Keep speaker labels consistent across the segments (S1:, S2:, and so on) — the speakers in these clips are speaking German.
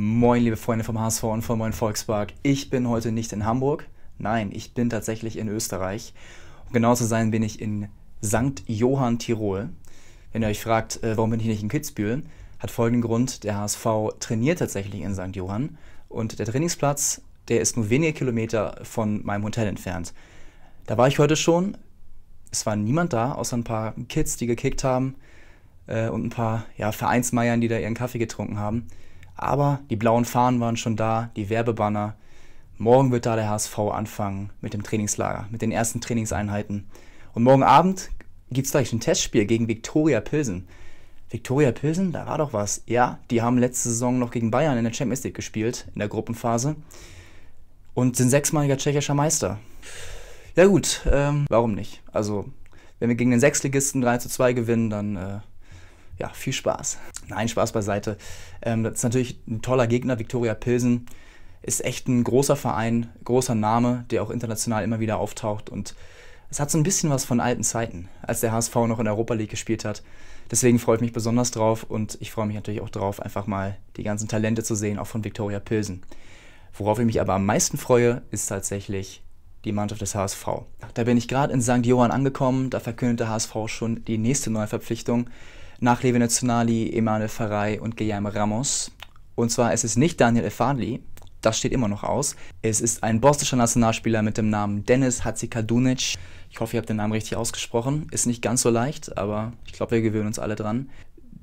S1: Moin, liebe Freunde vom HSV und vom Moin Volkspark. Ich bin heute nicht in Hamburg. Nein, ich bin tatsächlich in Österreich. Um genau zu sein, bin ich in St. Johann, Tirol. Wenn ihr euch fragt, äh, warum bin ich nicht in Kitzbühel, hat folgenden Grund. Der HSV trainiert tatsächlich in St. Johann und der Trainingsplatz, der ist nur wenige Kilometer von meinem Hotel entfernt. Da war ich heute schon. Es war niemand da, außer ein paar Kids, die gekickt haben äh, und ein paar ja, Vereinsmeiern, die da ihren Kaffee getrunken haben. Aber die blauen Fahnen waren schon da, die Werbebanner. Morgen wird da der HSV anfangen mit dem Trainingslager, mit den ersten Trainingseinheiten. Und morgen Abend gibt es gleich ein Testspiel gegen Viktoria Pilsen. Viktoria Pilsen, da war doch was. Ja, die haben letzte Saison noch gegen Bayern in der Champions League gespielt, in der Gruppenphase. Und sind sechsmaliger tschechischer Meister. Ja gut, ähm, warum nicht? Also, wenn wir gegen den Sechsligisten 3 zu 2 gewinnen, dann äh, ja, viel Spaß. Nein, Spaß beiseite. Ähm, das ist natürlich ein toller Gegner, Viktoria Pilsen. Ist echt ein großer Verein, großer Name, der auch international immer wieder auftaucht. Und es hat so ein bisschen was von alten Zeiten, als der HSV noch in der Europa League gespielt hat. Deswegen freue ich mich besonders drauf und ich freue mich natürlich auch drauf, einfach mal die ganzen Talente zu sehen, auch von Viktoria Pilsen. Worauf ich mich aber am meisten freue, ist tatsächlich die Mannschaft des HSV. Da bin ich gerade in St. Johann angekommen, da verkündet der HSV schon die nächste Neuverpflichtung nach Levi Nazionali, Emanuel Farai und Guillermo Ramos. Und zwar ist es nicht Daniel Efadli, das steht immer noch aus. Es ist ein bosnischer Nationalspieler mit dem Namen Dennis Hatzikadunic. Ich hoffe, ihr habt den Namen richtig ausgesprochen. Ist nicht ganz so leicht, aber ich glaube, wir gewöhnen uns alle dran.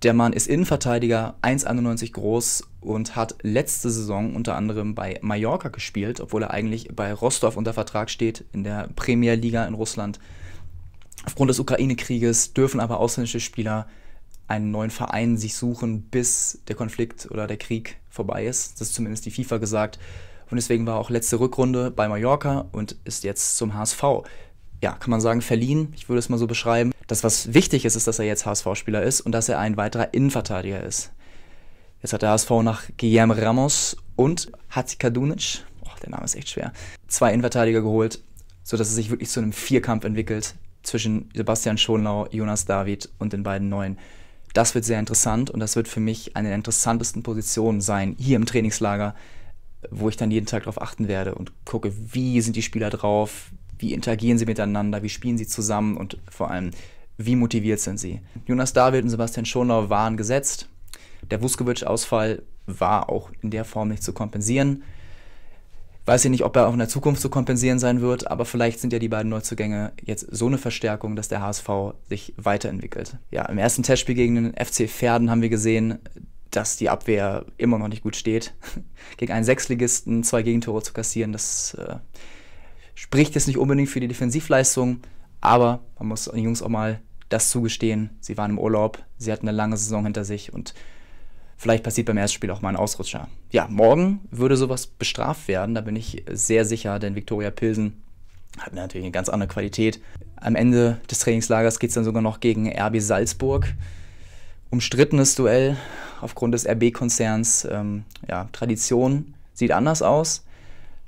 S1: Der Mann ist Innenverteidiger, 1,91 groß und hat letzte Saison unter anderem bei Mallorca gespielt, obwohl er eigentlich bei Rostov unter Vertrag steht in der Premierliga in Russland. Aufgrund des Ukraine-Krieges dürfen aber ausländische Spieler einen neuen Verein sich suchen, bis der Konflikt oder der Krieg vorbei ist. Das ist zumindest die FIFA gesagt. Und deswegen war auch letzte Rückrunde bei Mallorca und ist jetzt zum HSV. Ja, kann man sagen, verliehen. Ich würde es mal so beschreiben. Das, was wichtig ist, ist, dass er jetzt HSV-Spieler ist und dass er ein weiterer Innenverteidiger ist. Jetzt hat der HSV nach Guillermo Ramos und Hatzi Kadunic, oh, der Name ist echt schwer, zwei Innenverteidiger geholt, sodass es sich wirklich zu einem Vierkampf entwickelt zwischen Sebastian Schonlau, Jonas David und den beiden Neuen. Das wird sehr interessant und das wird für mich eine der interessantesten Positionen sein, hier im Trainingslager, wo ich dann jeden Tag darauf achten werde und gucke, wie sind die Spieler drauf, wie interagieren sie miteinander, wie spielen sie zusammen und vor allem, wie motiviert sind sie. Jonas David und Sebastian Schonau waren gesetzt. Der Vuskovic-Ausfall war auch in der Form nicht zu kompensieren. Weiß ich nicht, ob er auch in der Zukunft zu kompensieren sein wird, aber vielleicht sind ja die beiden Neuzugänge jetzt so eine Verstärkung, dass der HSV sich weiterentwickelt. Ja, im ersten Testspiel gegen den FC Pferden haben wir gesehen, dass die Abwehr immer noch nicht gut steht. gegen einen Sechsligisten zwei Gegentore zu kassieren, das äh, spricht jetzt nicht unbedingt für die Defensivleistung, aber man muss den Jungs auch mal das zugestehen. Sie waren im Urlaub, sie hatten eine lange Saison hinter sich und vielleicht passiert beim ersten Spiel auch mal ein Ausrutscher. Ja, morgen würde sowas bestraft werden, da bin ich sehr sicher, denn Viktoria Pilsen hat natürlich eine ganz andere Qualität. Am Ende des Trainingslagers geht es dann sogar noch gegen RB Salzburg. Umstrittenes Duell aufgrund des RB-Konzerns. Ähm, ja, Tradition sieht anders aus,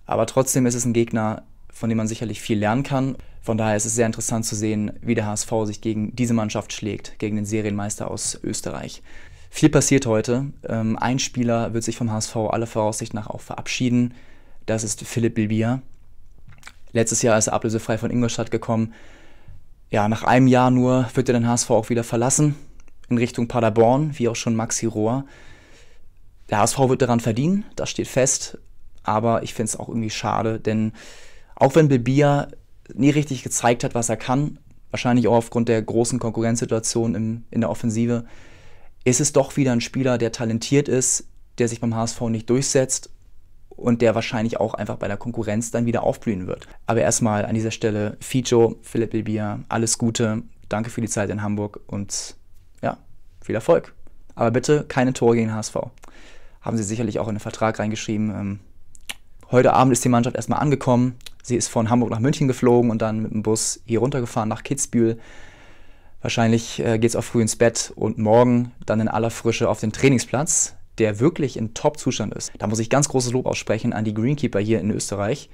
S1: aber trotzdem ist es ein Gegner, von dem man sicherlich viel lernen kann. Von daher ist es sehr interessant zu sehen, wie der HSV sich gegen diese Mannschaft schlägt, gegen den Serienmeister aus Österreich. Viel passiert heute. Ähm, ein Spieler wird sich vom HSV aller Voraussicht nach auch verabschieden. Das ist Philipp Bilbia. Letztes Jahr ist er ablösefrei von Ingolstadt gekommen. Ja, nach einem Jahr nur wird er den HSV auch wieder verlassen, in Richtung Paderborn, wie auch schon Maxi Rohr. Der HSV wird daran verdienen, das steht fest. Aber ich finde es auch irgendwie schade, denn auch wenn Bilbia nie richtig gezeigt hat, was er kann, wahrscheinlich auch aufgrund der großen Konkurrenzsituation im, in der Offensive, ist es doch wieder ein Spieler, der talentiert ist, der sich beim HSV nicht durchsetzt und der wahrscheinlich auch einfach bei der Konkurrenz dann wieder aufblühen wird. Aber erstmal an dieser Stelle Fijo, Philipp Bilbia, alles Gute, danke für die Zeit in Hamburg und ja, viel Erfolg. Aber bitte keine Tore gegen HSV. Haben sie sicherlich auch in den Vertrag reingeschrieben. Ähm, Heute Abend ist die Mannschaft erstmal angekommen. Sie ist von Hamburg nach München geflogen und dann mit dem Bus hier runtergefahren nach Kitzbühel. Wahrscheinlich äh, geht es auch früh ins Bett und morgen dann in aller Frische auf den Trainingsplatz, der wirklich in Top-Zustand ist. Da muss ich ganz großes Lob aussprechen an die Greenkeeper hier in Österreich.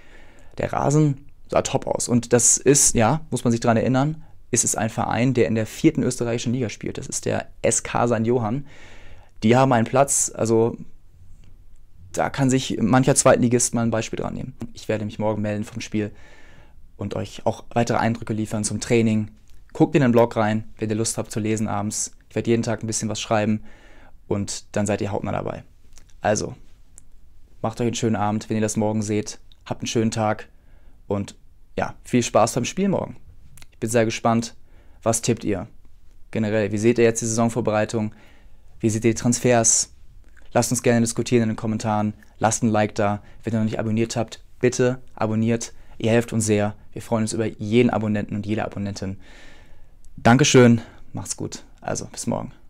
S1: Der Rasen sah top aus. Und das ist, ja, muss man sich daran erinnern, ist es ein Verein, der in der vierten österreichischen Liga spielt. Das ist der SK St. Johann. Die haben einen Platz, also da kann sich mancher Zweitligist mal ein Beispiel dran nehmen. Ich werde mich morgen melden vom Spiel und euch auch weitere Eindrücke liefern zum Training. Guckt in den Blog rein, wenn ihr Lust habt zu lesen abends. Ich werde jeden Tag ein bisschen was schreiben und dann seid ihr hautnah dabei. Also, macht euch einen schönen Abend, wenn ihr das morgen seht. Habt einen schönen Tag und ja, viel Spaß beim Spiel morgen. Ich bin sehr gespannt. Was tippt ihr? Generell, wie seht ihr jetzt die Saisonvorbereitung? Wie seht ihr die Transfers? Lasst uns gerne diskutieren in den Kommentaren. Lasst ein Like da. Wenn ihr noch nicht abonniert habt, bitte abonniert. Ihr helft uns sehr. Wir freuen uns über jeden Abonnenten und jede Abonnentin. Dankeschön. Macht's gut. Also, bis morgen.